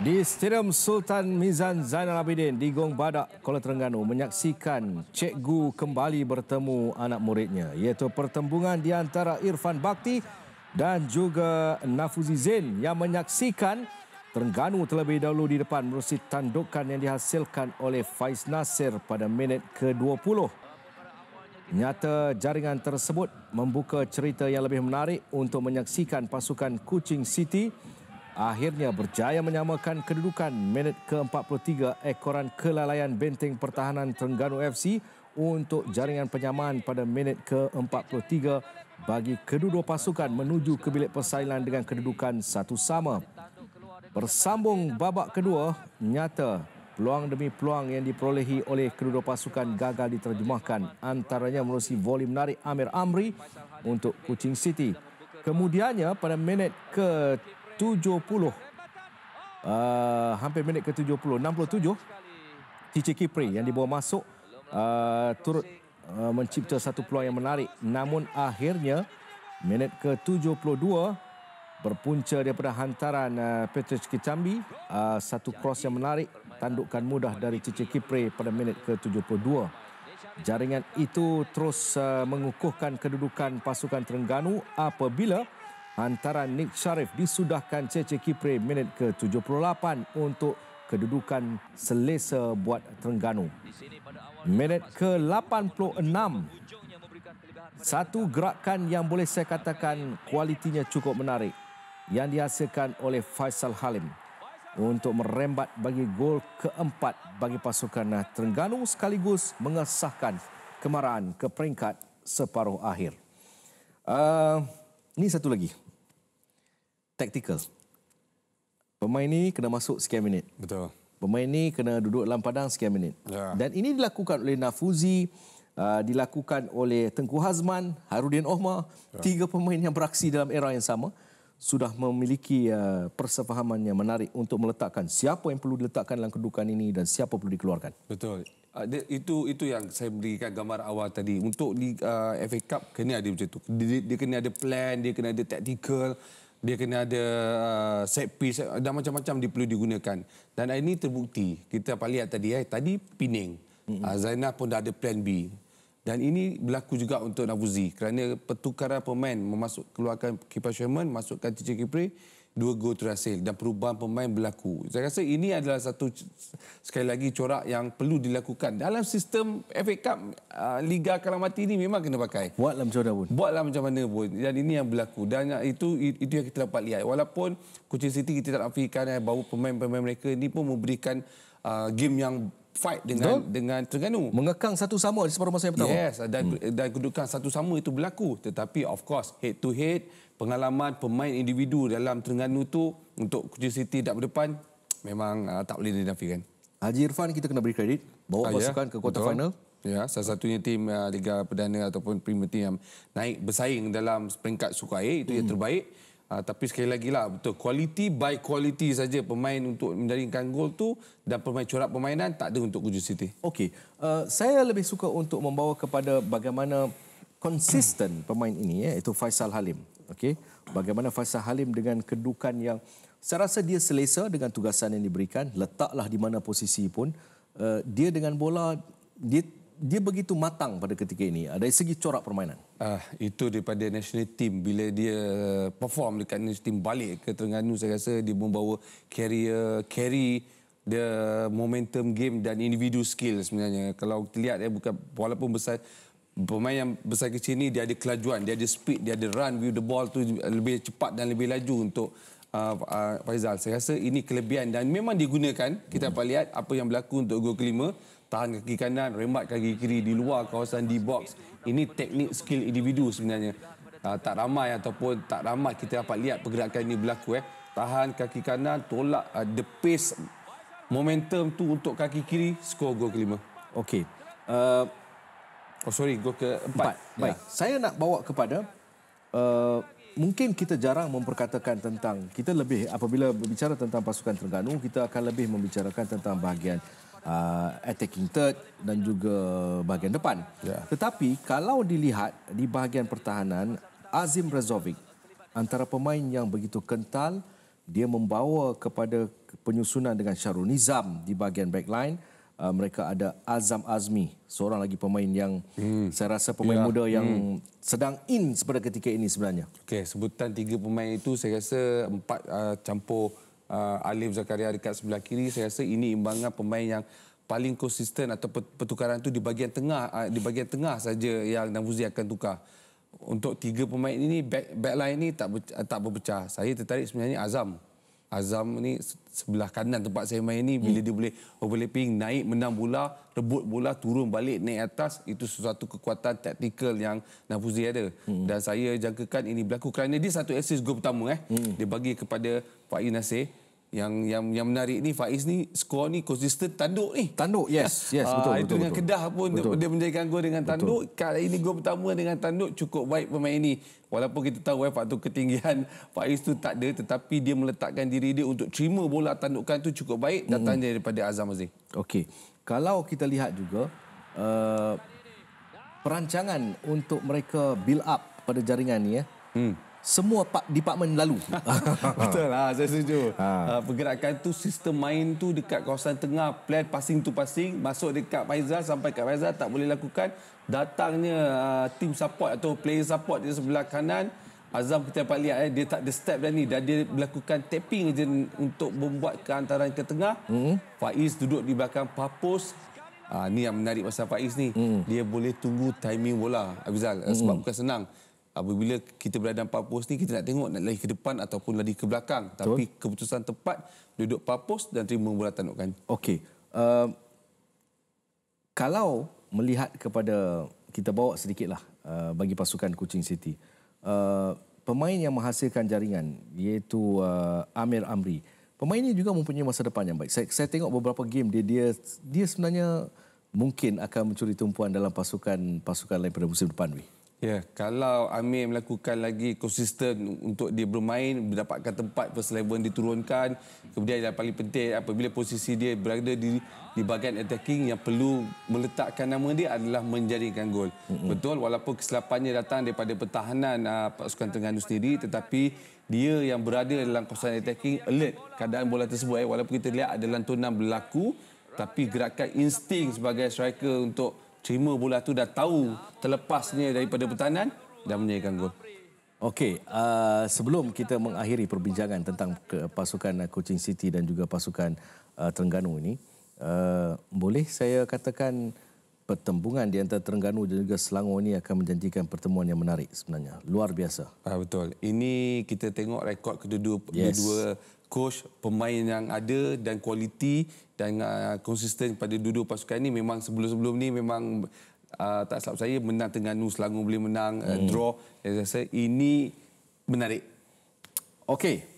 Di Stadium Sultan Mizan Zainal Abidin di Gong Badak, Kuala Terengganu menyaksikan cikgu kembali bertemu anak muridnya iaitu pertembungan di antara Irfan Bakti dan juga Nafuzi Zain yang menyaksikan Terengganu terlebih dahulu di depan melalui tandukan yang dihasilkan oleh Faiz Nasir pada minit ke-20. Nyata jaringan tersebut membuka cerita yang lebih menarik untuk menyaksikan pasukan Kuching City akhirnya berjaya menyamakan kedudukan minit ke-43 ekoran kelalaian benteng pertahanan Terengganu FC untuk jaringan penyamaan pada minit ke-43 bagi kedua-dua pasukan menuju ke bilik persaingan dengan kedudukan satu sama. Bersambung babak kedua, nyata peluang demi peluang yang diperolehi oleh kedua-dua pasukan gagal diterjemahkan antaranya melalui voli menarik Amir Amri untuk Kuching City. Kemudiannya pada minit ke uh, hampir minit ke-70 67 Cici Kipri yang dibawa masuk uh, turut uh, mencipta satu peluang yang menarik namun akhirnya minit ke-72 berpunca daripada hantaran uh, Petrus Kicambi uh, satu cross yang menarik tandukan mudah dari Cici Kipri pada minit ke-72 jaringan itu terus mengukuhkan kedudukan pasukan Terengganu apabila hantaran Nick Sharif disudahkan Cece Kipre minit ke-78 untuk kedudukan selesa buat Terengganu. Minit ke-86 satu gerakan yang boleh saya katakan kualitinya cukup menarik yang dihasilkan oleh Faisal Halim untuk merembat bagi gol keempat bagi pasukan Terengganu sekaligus mengesahkan kemarahan ke peringkat separuh akhir. Uh, ah, ini satu lagi tactical. Pemain ini kena masuk sekian minit. Betul. Pemain ini kena duduk dalam padang sekian minit. Ya. Dan ini dilakukan oleh Nafuzi, uh, dilakukan oleh Tengku Hazman, Harudin Omar, ya. tiga pemain yang beraksi dalam era yang sama sudah memiliki uh, persefahaman yang menarik untuk meletakkan siapa yang perlu diletakkan dalam kedudukan ini dan siapa perlu dikeluarkan. Betul. Uh, dia, itu itu yang saya berikan gambar awal tadi untuk di uh, FA Cup kena ada macam tu. Dia, dia kena ada plan, dia kena ada tactical dia kena ada uh, set piece dan macam-macam dia perlu digunakan dan ini terbukti kita apa lihat tadi eh tadi pining mm -hmm. uh, ah, Zainal pun dah ada plan B dan ini berlaku juga untuk Nafuzi kerana pertukaran pemain memasukkan keluarkan Kipas Sherman masukkan TJ Kipri dua gol terhasil dan perubahan pemain berlaku. Saya rasa ini adalah satu sekali lagi corak yang perlu dilakukan. Dalam sistem FA Cup uh, Liga Kalamati ini memang kena pakai. Buatlah macam mana pun. Buatlah macam mana pun. Dan ini yang berlaku. Dan itu itu yang kita dapat lihat. Walaupun Kuching City kita tak nafikan eh, bahawa pemain-pemain mereka ini pun memberikan uh, game yang fight dengan Betul? dengan Terengganu. Mengekang satu sama di separuh masa yang pertama. Yes, dan, hmm. dan kedudukan satu sama itu berlaku. Tetapi of course, head to head, pengalaman pemain individu dalam Terengganu tu untuk Kuja City tak berdepan, memang uh, tak boleh dinafikan. Haji Irfan, kita kena beri kredit. Bawa ah, ya. pasukan ya? ke kuota final. Ya, salah satunya tim uh, Liga Perdana ataupun Premier Team yang naik bersaing dalam peringkat suku air, itu hmm. yang terbaik. Ah, tapi sekali lagi lah betul kualiti, by quality saja pemain untuk menjaringkan gol tu dan pemain corak permainan tak ada untuk Kuju City. Okey. Uh, saya lebih suka untuk membawa kepada bagaimana konsisten pemain ini ya eh, itu Faisal Halim. Okey. Bagaimana Faisal Halim dengan kedudukan yang saya rasa dia selesa dengan tugasan yang diberikan, letaklah di mana posisi pun uh, dia dengan bola dia dia begitu matang pada ketika ini dari segi corak permainan. Ah, itu daripada national team bila dia eh, perform dekat national team balik ke Terengganu saya rasa dia membawa career carry the momentum game dan individu skill sebenarnya kalau kita lihat eh, bukan walaupun besar pemain yang besar kecil ni dia ada kelajuan dia ada speed dia ada run with the ball tu lebih cepat dan lebih laju untuk uh, uh, Faizal saya rasa ini kelebihan dan memang digunakan kita dapat lihat apa yang berlaku untuk gol kelima tahan kaki kanan, rembat kaki kiri di luar kawasan di box. Ini teknik skill individu sebenarnya. Uh, tak ramai ataupun tak ramai kita dapat lihat pergerakan ini berlaku. Eh. Tahan kaki kanan, tolak uh, the pace momentum tu untuk kaki kiri, skor gol kelima. Okey. Uh, oh sorry, gol ke Empat. Ya. Baik, ya. saya nak bawa kepada... Uh, mungkin kita jarang memperkatakan tentang kita lebih apabila berbicara tentang pasukan Terengganu kita akan lebih membicarakan tentang bahagian uh, attacking third dan juga bahagian depan. Yeah. Tetapi kalau dilihat di bahagian pertahanan Azim Brazovic antara pemain yang begitu kental dia membawa kepada penyusunan dengan Syarul Nizam di bahagian backline uh, mereka ada Azam Azmi seorang lagi pemain yang hmm. saya rasa pemain yeah. muda yang hmm. sedang in pada ketika ini sebenarnya. Okey sebutan tiga pemain itu saya rasa empat uh, campur uh, Alif Zakaria dekat sebelah kiri saya rasa ini imbangan pemain yang paling konsisten atau pertukaran tu di bahagian tengah uh, di bahagian tengah saja yang Nafuzi akan tukar untuk tiga pemain ini back, backline ini tak tak berpecah saya tertarik sebenarnya Azam Azam ni sebelah kanan tempat saya main ni bila hmm. dia boleh overlapping naik menang bola rebut bola turun balik naik atas itu sesuatu kekuatan taktikal yang Nafuzi ada hmm. dan saya jangkakan ini berlaku kerana dia satu assist gol pertama eh hmm. dia bagi kepada Faiz Nasir yang yang yang menarik ni Faiz ni skor ni konsisten tanduk ni. Tanduk yes, yes betul. Aa, ah, betul itu betul, dengan betul. Kedah pun betul. dia menjadikan gol dengan tanduk. Betul. Kali ini gol pertama dengan tanduk cukup baik pemain ini. Walaupun kita tahu eh faktor ketinggian Faiz tu tak ada tetapi dia meletakkan diri dia untuk terima bola tandukan tu cukup baik datangnya mm-hmm. daripada Azam Aziz. Okey. Kalau kita lihat juga uh, perancangan untuk mereka build up pada jaringan ni ya. Eh. Hmm semua pak department lalu. Betul lah, saya setuju. Ha. Uh, pergerakan tu sistem main tu dekat kawasan tengah, plan passing to passing, masuk dekat Faizal sampai kat Faizal tak boleh lakukan. Datangnya uh, team support atau player support di sebelah kanan, Azam kita dapat lihat eh, dia tak ada step dah ni dan dia melakukan tapping je untuk membuat kehantaran ke tengah. Mm -hmm. Faiz duduk di belakang Papus Ah ni yang menarik pasal Faiz ni. Mm. Dia boleh tunggu timing bola Abizal mm. Eh, sebab bukan senang apabila kita berada dalam papos ni kita nak tengok nak lari ke depan ataupun lari ke belakang Betul. tapi keputusan tepat duduk papos dan terima bola tanukkan okey uh, kalau melihat kepada kita bawa sedikitlah uh, bagi pasukan Kuching City uh, pemain yang menghasilkan jaringan iaitu uh, Amir Amri pemain ini juga mempunyai masa depan yang baik saya, saya tengok beberapa game dia dia dia sebenarnya mungkin akan mencuri tumpuan dalam pasukan pasukan lain pada musim depan weh Ya, kalau Amir melakukan lagi konsisten untuk dia bermain, mendapatkan tempat first level diturunkan, kemudian yang paling penting apabila posisi dia berada di di bahagian attacking yang perlu meletakkan nama dia adalah menjaringkan gol. Mm-hmm. Betul walaupun kesilapannya datang daripada pertahanan uh, pasukan Terengganu sendiri tetapi dia yang berada dalam kawasan attacking alert keadaan bola tersebut eh, walaupun kita lihat ada lantunan berlaku tapi gerakan insting sebagai striker untuk terima bola tu dah tahu terlepasnya daripada pertahanan dan menyediakan gol. Okey, uh, sebelum kita mengakhiri perbincangan tentang pasukan Coaching City dan juga pasukan uh, Terengganu ini, uh, boleh saya katakan pertembungan di antara Terengganu dan juga Selangor ini akan menjanjikan pertemuan yang menarik sebenarnya. Luar biasa. Ah, betul. Ini kita tengok rekod kedua-dua yes. kedua coach pemain yang ada dan kualiti dan uh, konsisten pada dua-dua pasukan ini memang sebelum-sebelum ni memang uh, tak salah saya menang Terengganu Selangor boleh menang eh, hmm. uh, draw. Saya rasa ini menarik. Okey.